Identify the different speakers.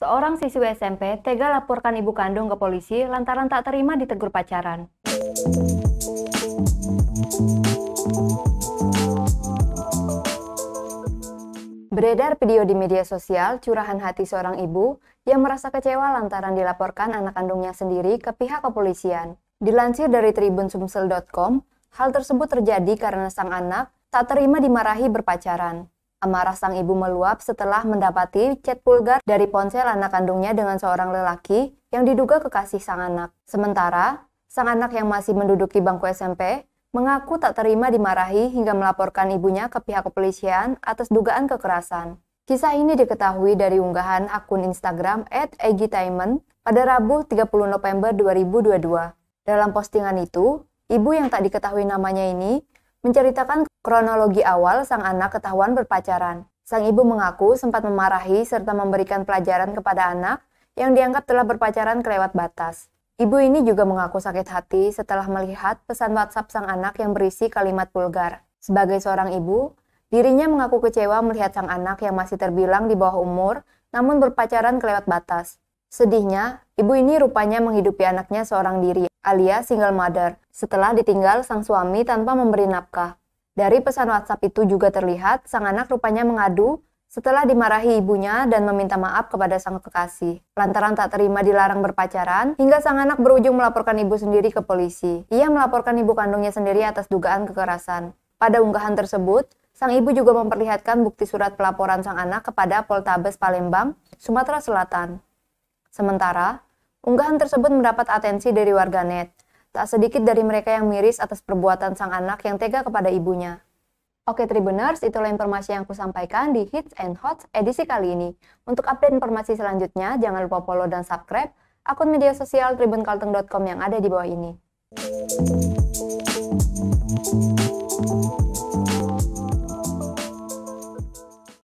Speaker 1: Seorang siswi SMP tega laporkan ibu kandung ke polisi lantaran tak terima ditegur pacaran. Beredar video di media sosial curahan hati seorang ibu yang merasa kecewa lantaran dilaporkan anak kandungnya sendiri ke pihak kepolisian. Dilansir dari tribunsumsel.com, hal tersebut terjadi karena sang anak tak terima dimarahi berpacaran. Amarah sang ibu meluap setelah mendapati chat vulgar dari ponsel anak kandungnya dengan seorang lelaki yang diduga kekasih sang anak. Sementara, sang anak yang masih menduduki bangku SMP mengaku tak terima dimarahi hingga melaporkan ibunya ke pihak kepolisian atas dugaan kekerasan. Kisah ini diketahui dari unggahan akun Instagram @egitainment pada Rabu 30 November 2022. Dalam postingan itu, ibu yang tak diketahui namanya ini menceritakan kronologi awal sang anak ketahuan berpacaran. Sang ibu mengaku sempat memarahi serta memberikan pelajaran kepada anak yang dianggap telah berpacaran kelewat batas. Ibu ini juga mengaku sakit hati setelah melihat pesan WhatsApp sang anak yang berisi kalimat vulgar. Sebagai seorang ibu, dirinya mengaku kecewa melihat sang anak yang masih terbilang di bawah umur namun berpacaran kelewat batas. Sedihnya, ibu ini rupanya menghidupi anaknya seorang diri alias single mother setelah ditinggal sang suami tanpa memberi nafkah. Dari pesan WhatsApp itu juga terlihat sang anak rupanya mengadu setelah dimarahi ibunya dan meminta maaf kepada sang kekasih. Lantaran tak terima dilarang berpacaran, hingga sang anak berujung melaporkan ibu sendiri ke polisi. Ia melaporkan ibu kandungnya sendiri atas dugaan kekerasan. Pada unggahan tersebut, sang ibu juga memperlihatkan bukti surat pelaporan sang anak kepada Poltabes Palembang, Sumatera Selatan. Sementara, unggahan tersebut mendapat atensi dari warganet. Tak sedikit dari mereka yang miris atas perbuatan sang anak yang tega kepada ibunya. Oke Tribuners, itulah informasi yang aku sampaikan di Hits and Hots edisi kali ini. Untuk update informasi selanjutnya, jangan lupa follow dan subscribe akun media sosial tribunkalteng.com yang ada di bawah ini.